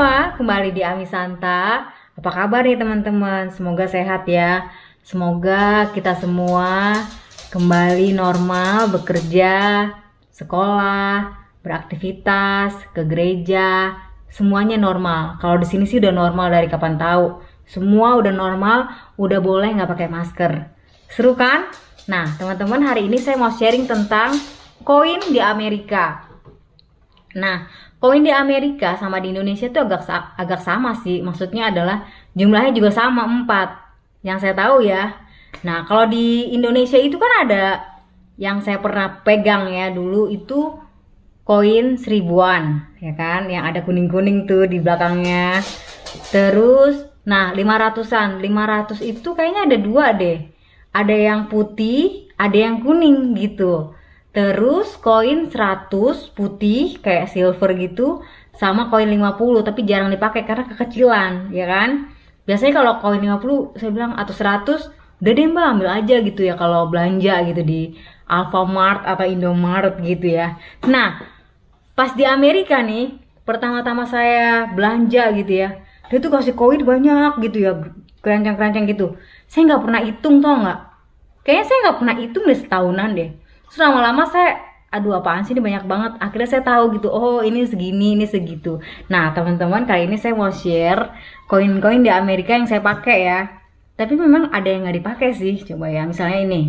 semua, kembali di Ami Santa. Apa kabar nih teman-teman? Semoga sehat ya. Semoga kita semua kembali normal bekerja, sekolah, beraktivitas, ke gereja, semuanya normal. Kalau di sini sih udah normal dari kapan tahu. Semua udah normal, udah boleh nggak pakai masker. Seru kan? Nah, teman-teman hari ini saya mau sharing tentang koin di Amerika. Nah, Koin di Amerika sama di Indonesia itu agak agak sama sih. Maksudnya adalah jumlahnya juga sama 4. Yang saya tahu ya. Nah, kalau di Indonesia itu kan ada yang saya pernah pegang ya dulu itu koin seribuan ya kan yang ada kuning-kuning tuh di belakangnya. Terus nah 500-an. 500 itu kayaknya ada dua deh. Ada yang putih, ada yang kuning gitu. Terus koin 100 putih kayak silver gitu sama koin 50 tapi jarang dipakai karena kekecilan, ya kan? Biasanya kalau koin 50 saya bilang atau 100 udah deh Mbak ambil aja gitu ya kalau belanja gitu di Alfamart atau Indomaret gitu ya. Nah, pas di Amerika nih pertama-tama saya belanja gitu ya dia tuh kasih koin banyak gitu ya kerancang-kerancang gitu saya nggak pernah hitung tau nggak kayaknya saya nggak pernah hitung deh setahunan deh terus lama-lama saya aduh apaan sih ini banyak banget akhirnya saya tahu gitu oh ini segini ini segitu nah teman-teman kali ini saya mau share koin-koin di Amerika yang saya pakai ya tapi memang ada yang nggak dipakai sih coba ya misalnya ini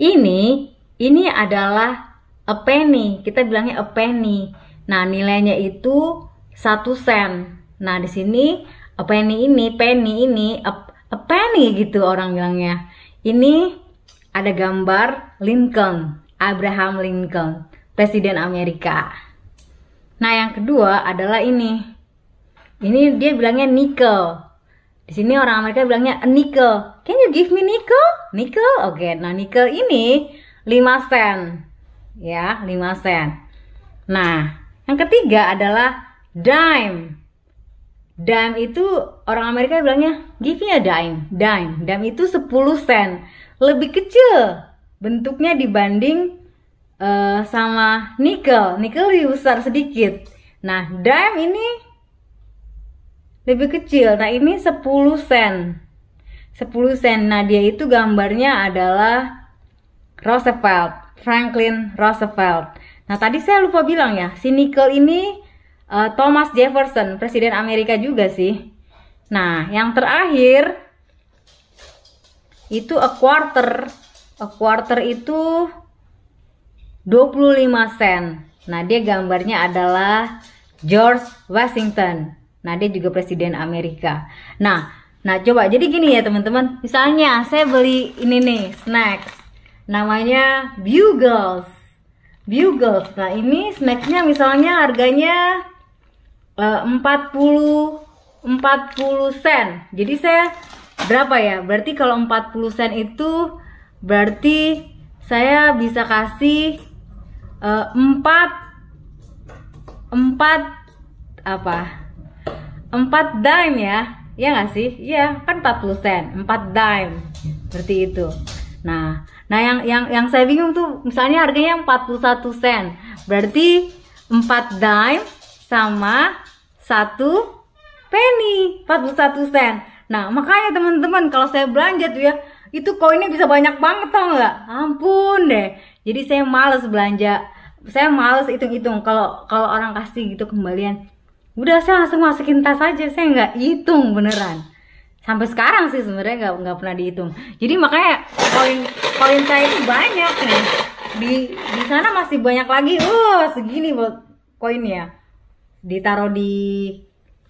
ini ini adalah a penny kita bilangnya a penny nah nilainya itu satu sen nah di sini a penny ini penny ini a, a penny gitu orang bilangnya ini ada gambar Lincoln, Abraham Lincoln, Presiden Amerika. Nah, yang kedua adalah ini. Ini dia bilangnya nickel. Di sini orang Amerika bilangnya A nickel. Can you give me nickel? Nickel. Oke, okay. nah nickel ini 5 sen. Ya, 5 sen. Nah, yang ketiga adalah dime. Dime itu orang Amerika bilangnya give me a dime. Dime. Dime itu 10 sen lebih kecil bentuknya dibanding uh, sama nikel. Nikel lebih besar sedikit. Nah, dime ini lebih kecil. Nah, ini 10 sen. 10 sen. Nah, dia itu gambarnya adalah Roosevelt, Franklin Roosevelt. Nah, tadi saya lupa bilang ya, si nikel ini uh, Thomas Jefferson, presiden Amerika juga sih. Nah, yang terakhir itu a quarter a quarter itu 25 sen nah dia gambarnya adalah George Washington nah dia juga presiden Amerika nah nah coba jadi gini ya teman-teman misalnya saya beli ini nih snacks. namanya bugles bugles nah ini snacknya misalnya harganya uh, 40 40 sen jadi saya berapa ya? Berarti kalau 40 sen itu berarti saya bisa kasih uh, 4 4 apa? 4 dime ya. Ya nggak sih? Iya, kan 40 sen, 4 dime. Berarti itu. Nah, nah yang yang yang saya bingung tuh misalnya harganya 41 sen. Berarti 4 dime sama 1 penny, 41 sen. Nah, makanya teman-teman kalau saya belanja tuh ya, itu koinnya bisa banyak banget tau nggak? Ampun deh. Jadi saya males belanja. Saya males hitung-hitung kalau kalau orang kasih gitu kembalian. Udah saya langsung masukin tas aja, saya nggak hitung beneran. Sampai sekarang sih sebenarnya nggak nggak pernah dihitung. Jadi makanya koin koin saya itu banyak nih. Di di sana masih banyak lagi. Uh, segini buat koinnya. Ditaruh di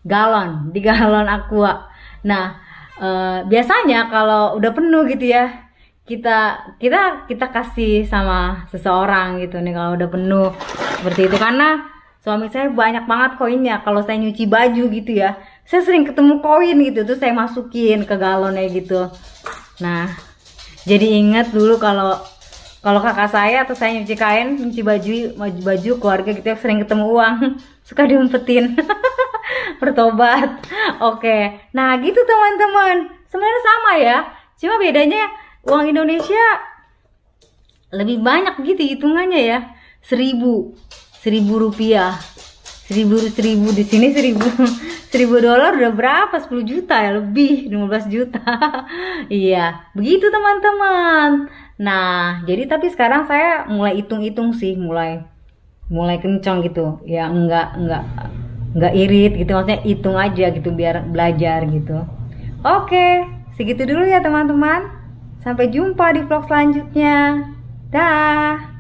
galon, di galon aqua Nah, uh, biasanya kalau udah penuh gitu ya, kita kita kita kasih sama seseorang gitu nih kalau udah penuh seperti itu karena suami saya banyak banget koinnya kalau saya nyuci baju gitu ya saya sering ketemu koin gitu terus saya masukin ke galonnya gitu nah jadi ingat dulu kalau kalau kakak saya atau saya nyuci kain nyuci baju baju keluarga gitu ya sering ketemu uang suka diumpetin bertobat oke nah gitu teman-teman sebenarnya sama ya cuma bedanya uang Indonesia lebih banyak gitu hitungannya ya seribu seribu rupiah seribu seribu di sini seribu seribu dolar udah berapa 10 juta ya lebih 15 juta iya begitu teman-teman nah jadi tapi sekarang saya mulai hitung-hitung sih mulai mulai kencang gitu ya enggak enggak nggak irit gitu maksudnya hitung aja gitu biar belajar gitu oke segitu dulu ya teman-teman sampai jumpa di vlog selanjutnya dah